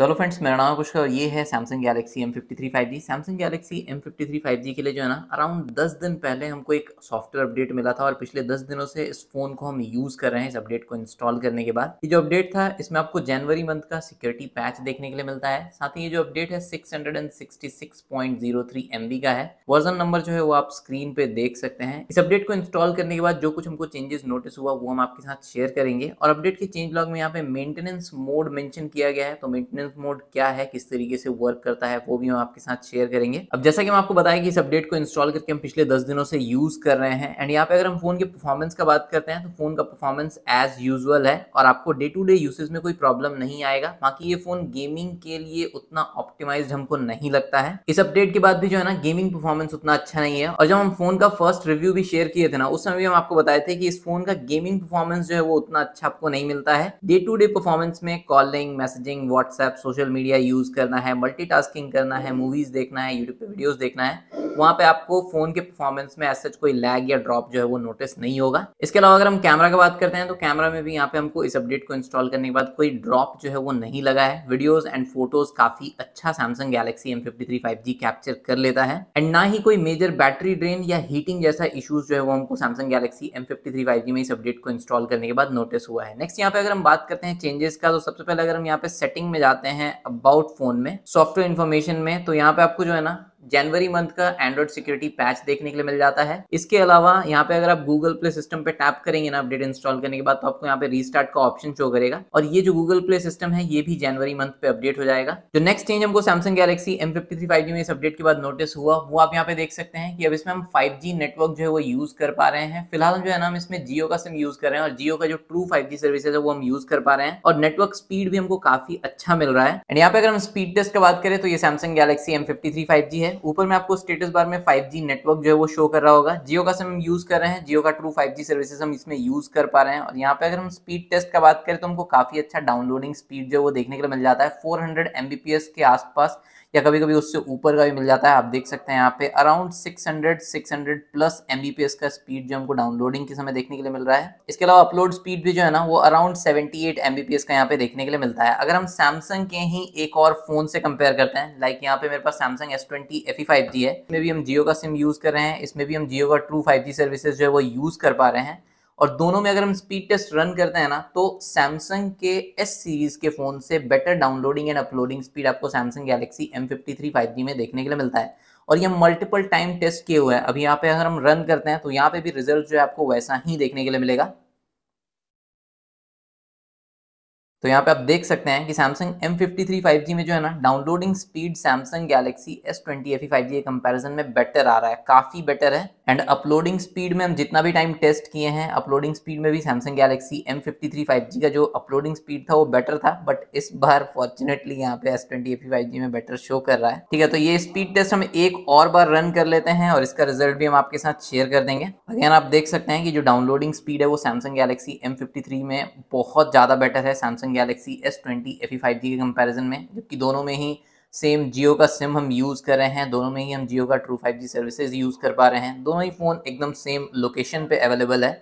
चलो फ्रेंड्स मेरा नाम कुछ और ये है Samsung Galaxy M fifty three five G Samsung Galaxy M fifty three five G के लिए जो है ना अराउंड दस दिन पहले हमको एक सॉफ्टवेयर अपडेट मिला था और पिछले दस दिनों से इस फ़ोन को हम यूज़ कर रहे हैं इस अपडेट को इंस्टॉल करने के बाद ये जो अपडेट था इसमें आपको जनवरी मंथ का सिक्योरिटी पैच देखने के लिए मिलता है साथ ही ये जो अपडेट है six hundred and sixty six point zero three M B का है वर्जन नंबर जो है वो आप स्क्रीन पे देख सकते हैं इस अपडेट को इंस्टॉल करने के बाद जो कुछ हमको चेंजेस नोटिस हुआ वो हम आपके साथ शेयर करेंगे और अपडेट के चेंज लॉग में यहाँ पे मेंटेनेंस मोड मेंशन किया गया है तो मेंटेनेंस हेल्प मोड क्या है किस तरीके से वर्क करता है वो भी हम आपके साथ शेयर करेंगे अब जैसा कि हम आपको बताया कि इस अपडेट को इंस्टॉल करके हम पिछले दस दिनों से यूज कर रहे हैं एंड यहाँ पे अगर हम फोन के परफॉर्मेंस का बात करते हैं तो फोन का परफॉर्मेंस एज यूजल है और आपको डे टू डे यूसेज में कोई प्रॉब्लम नहीं आएगा बाकी ये फोन गेमिंग के लिए उतना ऑप्टिमाइज हमको नहीं लगता है इस अपडेट के बाद भी जो है ना गेमिंग परफॉर्मेंस उतना अच्छा नहीं है और जब हम फोन का फर्स्ट रिव्यू भी शेयर किए थे ना उस समय भी हम आपको बताए थे कि इस फोन का गेमिंग परफॉर्मेंस जो है वो उतना अच्छा आपको नहीं मिलता है डे टू डे परफॉर्मेंस में कॉलिंग मैसेजिंग व्हाट्सएप आप सोशल मीडिया यूज़ करना है मल्टीटास्किंग करना है मूवीज़ हम्म। देखना है यूट्यूब पे वीडियोस देखना है वहाँ पे आपको फोन के परफॉर्मेंस में ऐसा कोई लैग या ड्रॉप जो है वो नोटिस नहीं होगा इसके अलावा अगर हम कैमरा की बात करते हैं तो कैमरा में भी यहाँ पे हमको इस अपडेट को इंस्टॉल करने के बाद कोई ड्रॉप जो है वो नहीं लगा है वीडियोज एंड फोटोज काफी अच्छा Samsung Galaxy M fifty capture कर लेता है एंड ना ही कोई मेजर बैटरी ड्रेन या हीटिंग जैसा इशूज जो है वो हमको सैमसंग गैलेक्सी एम फिफ्टी में इस अपडेट को इंस्टॉल करने के बाद नोटिस हुआ है नेक्स्ट यहाँ पे अगर हम बात करते हैं चेंजेस का तो सबसे पहले अगर हम यहाँ पे सेटिंग में जाते हैं अबाउट फोन में सॉफ्टवेयर इन्फॉर्मेशन में तो यहाँ पे आपको जो है ना जनवरी मंथ का एंड्रॉइड सिक्योरिटी पैच देखने के लिए मिल जाता है इसके अलावा यहाँ पे अगर आप गूगल प्ले सिस्टम पे टैप करेंगे ना अपडेट इंस्टॉल करने के बाद तो आपको यहाँ पे रीस्टार्ट का ऑप्शन शो करेगा और ये जो गूगल प्ले सिस्टम है ये भी जनवरी मंथ पे अपडेट हो जाएगा जो नेक्स्ट चेंज हमको सैमसंग गैलेक्सी एम फिफ्टी में इस अपडेट के बाद नोटिस हुआ वो आप यहाँ पे देख सकते हैं कि अब इसमें हम फाइव नेटवर्क जो है वो यूज कर पा रहे हैं फिलहाल जो है ना हम इसमें जियो का सिम यूज कर रहे हैं और जियो का जो ट्रू फाइव सर्विसेज है वो हम यूज कर पा रहे हैं और नेटवर्क स्पीड भी हमको काफी अच्छा मिल रहा है एंड यहाँ पे अगर हम स्पीड टेस्ट की बात करें तो ये सैमसंग गैलेक्सी एम फिफ्टी है है ऊपर में आपको स्टेटस बार में 5G नेटवर्क जो है वो शो कर रहा होगा जियो का हम यूज़ कर रहे हैं जियो का ट्रू 5G सर्विसेज हम इसमें यूज़ कर पा रहे हैं और यहाँ पे अगर हम स्पीड टेस्ट का बात करें तो हमको काफ़ी अच्छा डाउनलोडिंग स्पीड जो है वो देखने के लिए मिल जाता है फोर हंड्रेड के आसपास या कभी कभी उससे ऊपर का भी मिल जाता है आप देख सकते हैं यहाँ पे अराउंड 600 600 प्लस एम का स्पीड जो हमको डाउनलोडिंग के समय देखने के लिए मिल रहा है इसके अलावा अपलोड स्पीड भी जो है ना वो अराउंड सेवेंटी एट का यहाँ पे देखने के लिए मिलता है अगर हम सैमसंग के ही एक और फोन से कंपेयर करते हैं लाइक यहाँ पे मेरे पास सैमसंग एस ट्वेंटी है इसमें भी हम जियो का सिम यूज कर रहे हैं इसमें भी हम जियो का ट्रू फाइव सर्विसेज जो है वो यूज कर पा रहे हैं और दोनों में अगर हम स्पीड टेस्ट रन करते हैं ना तो सैमसंग के एस सीरीज के फ़ोन से better downloading and uploading speed आपको सैमसंग गैलेक्सी एम फिफ्टी में देखने के लिए मिलता है और ये मल्टीपल टाइम टेस्ट किए हुए हैं अब यहाँ पे अगर हम रन करते हैं तो यहाँ पे भी रिजल्ट जो है आपको वैसा ही देखने के लिए मिलेगा तो यहाँ पे आप देख सकते हैं कि Samsung M fifty three five G में जो है ना downloading speed Samsung Galaxy S twenty F five G के कंपेरिजन में बेटर आ रहा है काफ़ी बेटर है एंड अपलोडिंग स्पीड में हम जितना भी टाइम टेस्ट किए हैं अपलोडिंग स्पीड में भी Samsung Galaxy M fifty three five G का जो अपलोडिंग स्पीड था वो बेटर था बट इस बार फॉर्चुनेटली यहाँ पे S twenty F five G में बेटर शो कर रहा है ठीक है तो ये स्पीड टेस्ट हम एक और बार रन कर लेते हैं और इसका रिजल्ट भी हम आपके साथ शेयर कर देंगे अगेन आप देख सकते हैं कि जो डाउनलोडिंग स्पीड है वो Samsung Galaxy M fifty three में बहुत ज़्यादा बेटर है Samsung Galaxy S twenty F five G के कंपेरिजन में जबकि दोनों में ही सेम जियो का सिम हम यूज़ कर रहे हैं दोनों में ही हम जियो का true five G services use कर पा रहे हैं दोनों ही फ़ोन एकदम सेम लोकेशन पे अवेलेबल है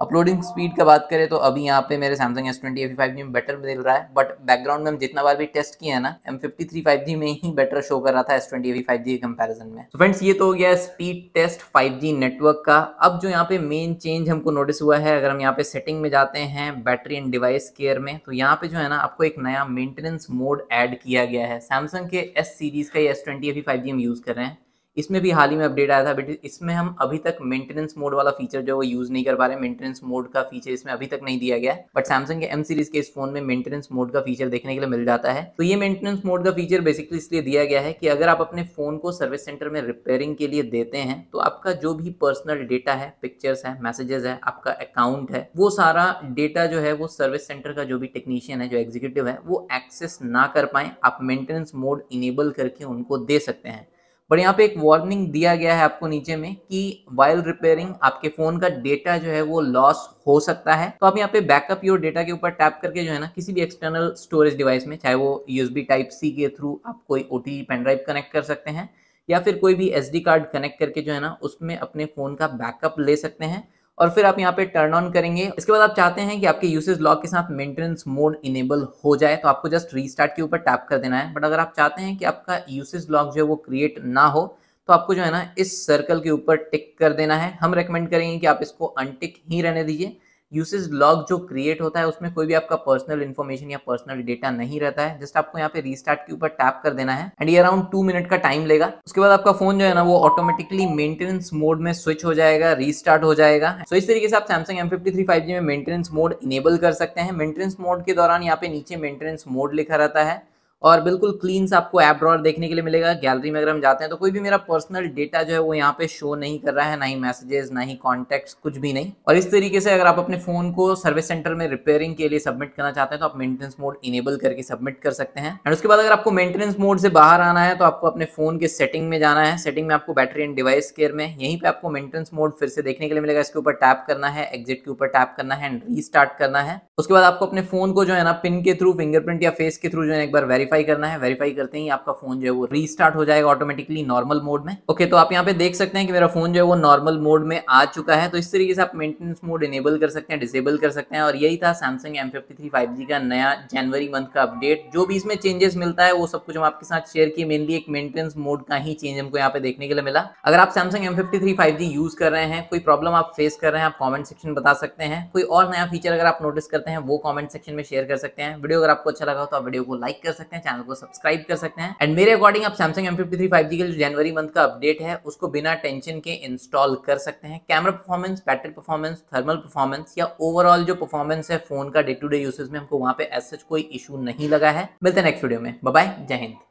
अपलोडिंग स्पीड का बात करें तो अभी यहाँ पे मेरे Samsung S twenty five G में बेटर मिल रहा है बट बैकग्राउंड में हम जितना बार भी टेस्ट किया है ना M fifty three five G में ही बेटर शो कर रहा था एस ट्वेंटी फाइव जी के कंपेरिजन में तो so फ्रेंड्स ये तो हो गया speed test five G network का अब जो यहाँ पे मेन चेंज हमको नोटिस हुआ है अगर हम यहाँ पे सेटिंग में जाते हैं बैटरी एंड डिवाइस केयर में तो यहाँ पे जो है ना आपको एक नया मेंटेनेंस मोड एड किया गया है सैमसंग के एस सीरीज का एस ट्वेंटी फाइव जी हम यूज कर रहे हैं इसमें भी हाल ही में अपडेट आया था बट इसमें हम अभी तक मेंटेनेंस मोड वाला फीचर जो वो यूज़ नहीं कर पा रहे मेंटेनेंस मोड का फीचर इसमें अभी तक नहीं दिया गया है बट सैमसंग के एम सीरीज के इस फोन में मेंटेनेंस मोड का फीचर देखने के लिए मिल जाता है तो ये मेंटेनेंस मोड का फीचर बेसिकली इसलिए दिया गया है कि अगर आप अपने फोन को सर्विस सेंटर में रिपेयरिंग के लिए देते हैं तो आपका जो भी पर्सनल डेटा है पिक्चर्स है मैसेजेस है आपका अकाउंट है वो सारा डेटा जो है वो सर्विस सेंटर का जो भी टेक्नीशियन है जो एग्जीक्यूटिव है वो एक्सेस ना कर पाए आप मेंटेनेंस मोड इनेबल करके उनको दे सकते हैं बट यहाँ पे एक वार्निंग दिया गया है आपको नीचे में कि वाइल रिपेयरिंग आपके फोन का डेटा जो है वो लॉस हो सकता है तो आप यहाँ पे बैकअप योर डेटा के ऊपर टैप करके जो है ना किसी भी एक्सटर्नल स्टोरेज डिवाइस में चाहे वो यूएसबी टाइप सी के थ्रू आप कोई O T pen drive connect कर सकते हैं या फिर कोई भी एस कार्ड कनेक्ट करके जो है ना उसमें अपने फ़ोन का बैकअप ले सकते हैं और फिर आप यहाँ पे टर्न ऑन करेंगे इसके बाद आप चाहते हैं कि आपके यूसेज लॉक के साथ मेंटेनेंस मोड इनेबल हो जाए तो आपको जस्ट रीस्टार्ट के ऊपर टैप कर देना है बट अगर आप चाहते हैं कि आपका यूसेज लॉक जो है वो क्रिएट ना हो तो आपको जो है ना इस सर्कल के ऊपर टिक कर देना है हम रेकमेंड करेंगे कि आप इसको अनटिक ही रहने दीजिए यूसेज लॉग जो क्रिएट होता है उसमें कोई भी आपका पर्सनल इन्फॉर्मेशन या पर्सनल डेटा नहीं रहता है जस्ट आपको यहाँ पे रीस्टार्ट के ऊपर टैप कर देना है एंड ये अराउंड टू मिनट का टाइम लेगा उसके बाद आपका फोन जो है ना वो ऑटोमेटिकली मेंटेनेंस मोड में स्विच हो जाएगा रीस्टार्ट हो जाएगा सो so, इस तरीके से आप सैमसंग एम फिफ्टी में मेंटेनेंस मोड इनेबल कर सकते हैं मेंटेनेंस मोड के दौरान यहाँ पे नीचे मेंटेनेंस मोड लिखा रहता है और बिल्कुल क्लीन सा आपको ऐप ड्रॉर देखने के लिए मिलेगा गैलरी में अगर हम जाते हैं तो कोई भी मेरा पर्सनल डेटा जो है वो यहाँ पे शो नहीं कर रहा है ना ही मैसेजेस ना ही कॉन्टैक्ट कुछ भी नहीं और इस तरीके से अगर आप अपने फोन को सर्विस सेंटर में रिपेयरिंग के लिए सबमिट करना चाहते हैं तो आप मेंटेनेंस मोड इनेबल करके सबमिट कर सकते हैं एंड उसके बाद अगर आपको मेंटेनेंस मोड से बाहर आना है तो आपको अपने फोन के सेटिंग में जाना है सेटिंग में आपको बैटरी एंड डिवाइस केयर में यहीं पर आपको मेंटेनेंस मोड फिर से देखने के लिए मिलेगा इसके ऊपर टैप करना है एग्जिट के ऊपर टैप करना है एंड रीस्टार्ट करना है उसके बाद आपको अपने फोन को जो है ना पिन के थ्रू फिंगरप्रिंट या फेस के थ्रू जो है एक बार वेरी वेरीफाई करना है वेरीफाई करते ही आपका फोन जो है वो रीस्टार्ट हो जाएगा ऑटोमेटिकली नॉर्मल मोड में ओके तो आप यहाँ पे देख सकते हैं कि मेरा फोन जो है वो नॉर्मल मोड में आ चुका है तो इस तरीके से आप मेंटेनेंस मोड इनेबल कर सकते हैं डिसेबल कर सकते हैं और यही था सैमसंग एम फिफ्टी का नया जनवरी मंथ का अपडेट जो भी इसमें चेंजेस मिलता है वो सब कुछ हम आपके साथ शेयर किए मेनली एक मेंटेनेंस मोड का ही चेंज हमको यहाँ पे देखने के लिए मिला अगर आप सैमसंग एम फिफ्टी यूज कर रहे हैं कोई प्रॉब्लम आप फेस कर रहे हैं आप कॉमेंट सेक्शन बता सकते हैं कोई और नया फीचर अगर आप नोटिस करते हैं वो कॉमेंट सेक्शन में शेयर कर सकते हैं वीडियो अगर आपको अच्छा लगा तो आप वीडियो को लाइक कर सकते हैं हैं चैनल को सब्सक्राइब कर सकते हैं एंड मेरे अकॉर्डिंग आप Samsung M fifty three five जनवरी मंथ का अपडेट है उसको बिना टेंशन के इंस्टॉल कर सकते हैं camera performance battery performance thermal performance या ओवरऑल जो परफॉर्मेंस है फोन का डे टू डे यूसेज में हमको वहाँ पे ऐसा कोई इशू नहीं लगा है मिलते हैं नेक्स्ट वीडियो में बाय जय हिंद